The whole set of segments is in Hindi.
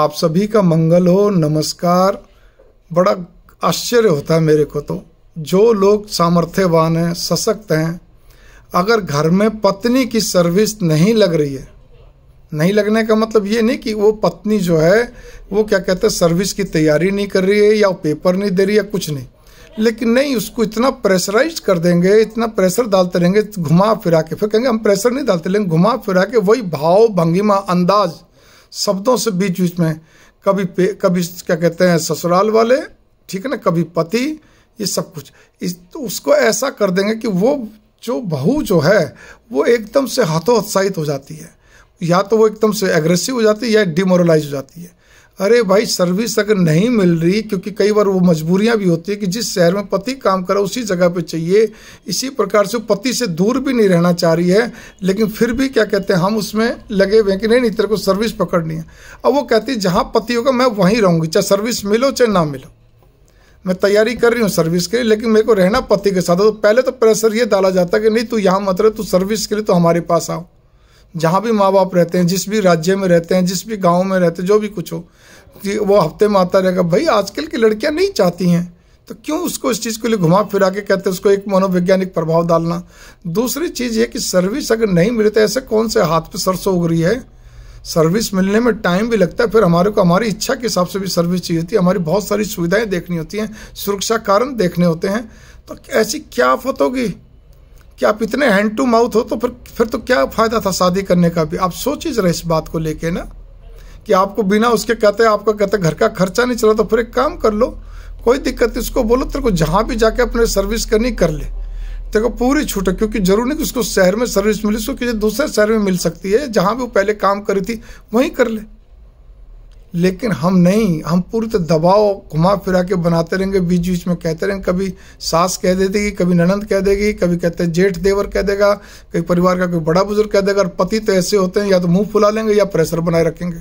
आप सभी का मंगल हो नमस्कार बड़ा आश्चर्य होता है मेरे को तो जो लोग सामर्थ्यवान हैं सशक्त हैं अगर घर में पत्नी की सर्विस नहीं लग रही है नहीं लगने का मतलब ये नहीं कि वो पत्नी जो है वो क्या कहते हैं सर्विस की तैयारी नहीं कर रही है या पेपर नहीं दे रही है कुछ नहीं लेकिन नहीं उसको इतना प्रेशराइज कर देंगे इतना प्रेशर डालते रहेंगे घुमा फिरा के फिर कहेंगे हम प्रेशर नहीं डालते लेकिन घुमा फिरा के वही भाव भंगिमा अंदाज़ शब्दों से बीच बीच में कभी पे कभी क्या कहते हैं ससुराल वाले ठीक है ना कभी पति ये सब कुछ इस तो उसको ऐसा कर देंगे कि वो जो बहू जो है वो एकदम से हतोत्साहित हो जाती है या तो वो एकदम से एग्रेसिव हो जाती है या डिमोरलाइज हो जाती है अरे भाई सर्विस अगर नहीं मिल रही क्योंकि कई बार वो मजबूरियां भी होती है कि जिस शहर में पति काम करे उसी जगह पे चाहिए इसी प्रकार से पति से दूर भी नहीं रहना चाह रही है लेकिन फिर भी क्या कहते हैं हम उसमें लगे हुए हैं कि नहीं नहीं तेरे को सर्विस पकड़नी है अब वो कहती है जहाँ पति होगा मैं वहीं रहूँगी चाहे सर्विस मिलो चाहे ना मिलो मैं तैयारी कर रही हूँ सर्विस के लिए लेकिन मेरे को रहना पति के साथ तो पहले तो प्रेशर ये डाला जाता है कि नहीं तू यहाँ मत रहे तू सर्विस के लिए तो हमारे पास आओ जहाँ भी माँ बाप रहते हैं जिस भी राज्य में रहते हैं जिस भी गाँव में रहते हैं जो भी कुछ हो कि वो हफ्ते में आता रहेगा भाई आजकल की लड़कियाँ नहीं चाहती हैं तो क्यों उसको इस चीज़ के लिए घुमा फिरा के कहते हैं उसको एक मनोवैज्ञानिक प्रभाव डालना दूसरी चीज़ ये कि सर्विस अगर नहीं मिली तो ऐसे कौन से हाथ पे सरसों उग रही है सर्विस मिलने में टाइम भी लगता है फिर हमारे को हमारी इच्छा के हिसाब से भी सर्विस चाहिए होती है हमारी बहुत सारी सुविधाएं देखनी होती हैं सुरक्षा कारण देखने होते हैं तो ऐसी क्या आफत होगी कि आप इतने हैंड टू माउथ हो तो फिर फिर तो क्या फ़ायदा था शादी करने का भी आप सोच ही जरा इस बात को लेके ना कि आपको बिना उसके कहते आपका कहते घर का खर्चा नहीं चला तो फिर एक काम कर लो कोई दिक्कत नहीं उसको बोलो तेरे को जहाँ भी जाके अपने सर्विस करनी कर ले तेरे को पूरी छूट है क्योंकि जरूरी नहीं कि उसको शहर में सर्विस मिली उसको किसी दूसरे शहर में मिल सकती है जहाँ भी वो पहले काम करी थी वहीं कर ले लेकिन हम नहीं हम पूर्त दबाव घुमा फिरा के बनाते रहेंगे बीच बीच में कहते रहेंगे कभी सास कह देगी कभी ननंद कह देगी कभी कहते हैं जेठ देवर कह देगा कभी परिवार का कोई बड़ा बुजुर्ग कह देगा और पति तो ऐसे होते हैं या तो मुंह फुला लेंगे या प्रेशर बनाए रखेंगे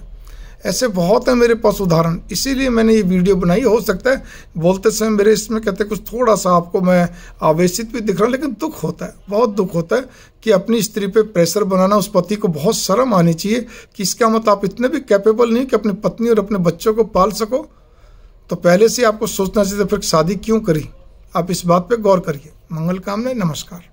ऐसे बहुत हैं मेरे पास उदाहरण इसीलिए मैंने ये वीडियो बनाई हो सकता है बोलते समय मेरे इसमें कहते कुछ थोड़ा सा आपको मैं आवेशित भी दिख रहा हूँ लेकिन दुख होता है बहुत दुख होता है कि अपनी स्त्री पे प्रेशर बनाना उस पति को बहुत शर्म आनी चाहिए कि इसका मत मतलब आप इतने भी कैपेबल नहीं कि अपनी पत्नी और अपने बच्चों को पाल सको तो पहले से आपको सोचना चाहिए फिर शादी क्यों करी आप इस बात पर गौर करिए मंगल कामना नमस्कार